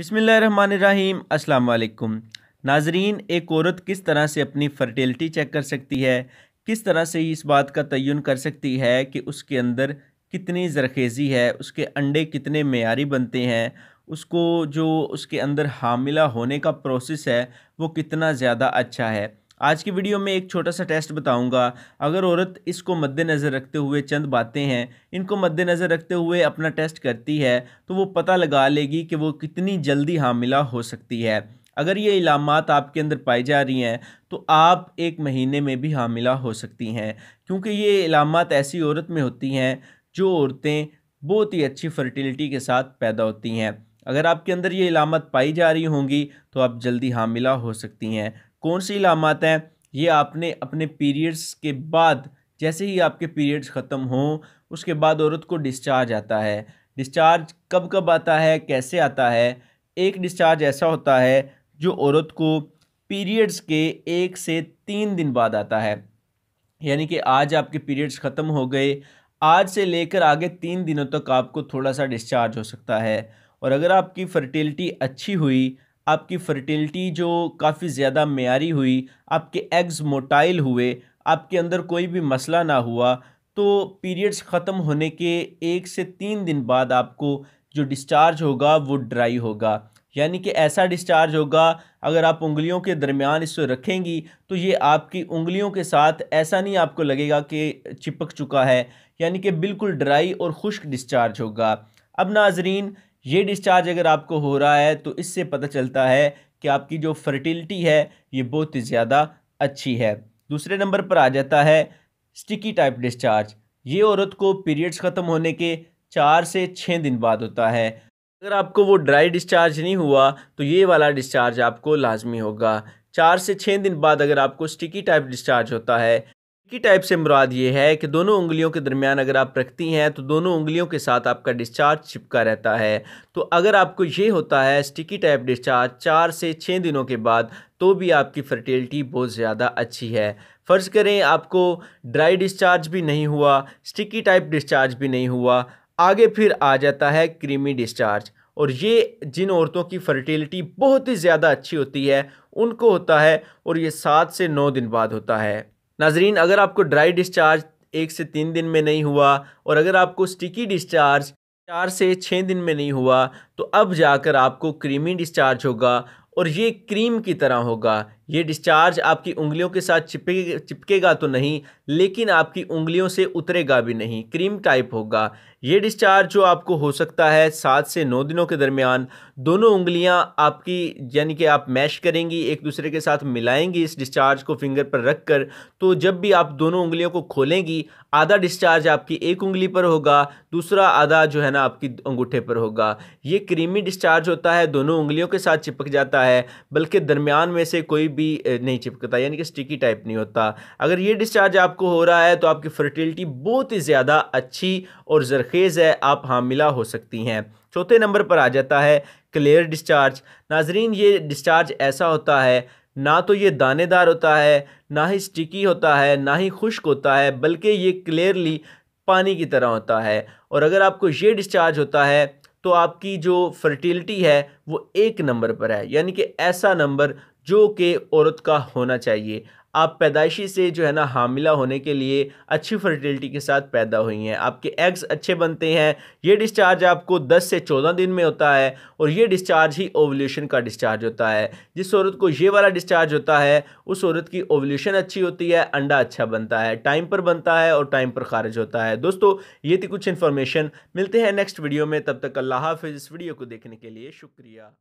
बिसमीम् अल्लाम नाजरीन एक औरत किस तरह से अपनी फर्टिलिटी चेक कर सकती है किस तरह से इस बात का तयन कर सकती है कि उसके अंदर कितनी जरखेज़ी है उसके अंडे कितने मैारी बनते हैं उसको जो उसके अंदर हामिला होने का प्रोसेस है वो कितना ज़्यादा अच्छा है आज की वीडियो में एक छोटा सा टेस्ट बताऊंगा अगर औरत इसको मद्देनज़र रखते हुए चंद बातें हैं इनको मद्देनज़र रखते हुए अपना टेस्ट करती है तो वो पता लगा लेगी कि वो कितनी जल्दी हामिला हो सकती है अगर ये इलामत आपके अंदर पाई जा रही हैं तो आप एक महीने में भी हामिला हो सकती हैं क्योंकि ये इलामत ऐसी औरत में होती हैं जो औरतें बहुत ही अच्छी फर्टिलिटी के साथ पैदा होती हैं अगर आपके अंदर ये इलामत पाई जा रही होंगी तो आप जल्दी हामिला हो सकती हैं कौन सी इलामत हैं ये आपने अपने पीरियड्स के बाद जैसे ही आपके पीरियड्स ख़त्म हों उसके बाद औरत को डिस्चार्ज आता है डिस्चार्ज कब कब आता है कैसे आता है एक डिस्चार्ज ऐसा होता है जो औरत को पीरियड्स के एक से तीन दिन बाद आता है यानी कि आज आपके पीरियड्स ख़त्म हो गए आज से लेकर आगे तीन दिनों तक आपको थोड़ा सा डिस्चार्ज हो सकता है और अगर आपकी फर्टिलिटी अच्छी हुई आपकी फर्टिलिटी जो काफ़ी ज़्यादा मेयारी हुई आपके एग्ज़ मोटाइल हुए आपके अंदर कोई भी मसला ना हुआ तो पीरियड्स ख़त्म होने के एक से तीन दिन बाद आपको जो डिस्चार्ज होगा वो ड्राई होगा यानी कि ऐसा डिस्चार्ज होगा अगर आप उंगलियों के दरमियान इसको रखेंगी तो ये आपकी उंगलियों के साथ ऐसा नहीं आपको लगेगा कि चिपक चुका है यानी कि बिल्कुल ड्राई और खुश्क डिस्चार्ज होगा अब नाजरीन ये डिस्चार्ज अगर आपको हो रहा है तो इससे पता चलता है कि आपकी जो फर्टिलिटी है ये बहुत ही ज़्यादा अच्छी है दूसरे नंबर पर आ जाता है स्टिकी टाइप डिस्चार्ज ये औरत को पीरियड्स ख़त्म होने के चार से छः दिन बाद होता है अगर आपको वो ड्राई डिस्चार्ज नहीं हुआ तो ये वाला डिस्चार्ज आपको लाजमी होगा चार से छः दिन बाद अगर आपको स्टिकी टाइप डिस्चार्ज होता है की टाइप से मुराद ये है कि दोनों उंगलियों के दरमियान अगर आप रखती हैं तो दोनों उंगलियों के साथ आपका डिस्चार्ज चिपका रहता है तो अगर आपको ये होता है स्टिकी टाइप डिस्चार्ज चार से छः दिनों के बाद तो भी आपकी फर्टिलिटी बहुत ज़्यादा अच्छी है फ़र्ज़ करें आपको ड्राई डिस्चार्ज भी नहीं हुआ स्टिकी टाइप डिस्चार्ज भी नहीं हुआ आगे फिर आ जाता है क्रीमी डिस्चार्ज और ये जिन औरतों की फर्टिलिटी बहुत ही ज़्यादा अच्छी होती है उनको होता है और ये सात से नौ दिन बाद होता है नाजरीन अगर आपको ड्राई डिस्चार्ज एक से तीन दिन में नहीं हुआ और अगर आपको स्टिकी डिस्चार्ज चार से छः दिन में नहीं हुआ तो अब जाकर आपको क्रीमी डिस्चार्ज होगा और ये क्रीम की तरह होगा ये डिस्चार्ज आपकी उंगलियों के साथ चिपके चिपकेगा तो नहीं लेकिन आपकी उंगलियों से उतरेगा भी नहीं क्रीम टाइप होगा ये डिस्चार्ज जो आपको हो सकता है सात से नौ दिनों के दरमियान दोनों उंगलियां आपकी यानी कि आप मैश करेंगी एक दूसरे के साथ मिलाएंगी इस डिस्चार्ज को फिंगर पर रख कर तो जब भी आप दोनों उंगलियों को खोलेंगी आधा डिस्चार्ज आपकी एक उंगली पर होगा दूसरा आधा जो है ना आपकी अंगूठे पर होगा ये क्रीमी डिस्चार्ज होता है दोनों उंगलियों के साथ चिपक जाता है बल्कि दरमियान में से कोई भी नहीं चिपकता यानी कि स्टिकी टाइप नहीं होता अगर ये डिस्चार्ज आपको हो रहा है तो आपकी फर्टिलिटी बहुत ही ज़्यादा अच्छी और ज़रखेज़ है आप हामिला हो सकती हैं चौथे नंबर पर आ जाता है क्लियर डिस्चार्ज नाजरीन ये डिस्चार्ज ऐसा होता है ना तो ये दानेदार होता है ना ही स्टिकी होता है ना ही खुश्क होता है बल्कि ये क्लियरली पानी की तरह होता है और अगर आपको ये डिस्चार्ज होता है तो आपकी जो फर्टिलिटी है वो एक नंबर पर है यानी कि ऐसा नंबर जो कि औरत का होना चाहिए आप पैदाइशी से जो है ना हामिला होने के लिए अच्छी फर्टिलिटी के साथ पैदा हुई हैं आपके एग्स अच्छे बनते हैं ये डिस्चार्ज आपको 10 से 14 दिन में होता है और ये डिस्चार्ज ही ओवल्यूशन का डिस्चार्ज होता है जिस औरत को ये वाला डिस्चार्ज होता है उस औरत की ओवल्यूशन अच्छी होती है अंडा अच्छा बनता है टाइम पर बनता है और टाइम पर खारिज होता है दोस्तों ये थी कुछ इन्फॉर्मेशन मिलते हैं नेक्स्ट वीडियो में तब तक अल्लाह हाफिज़ इस वीडियो को देखने के लिए शुक्रिया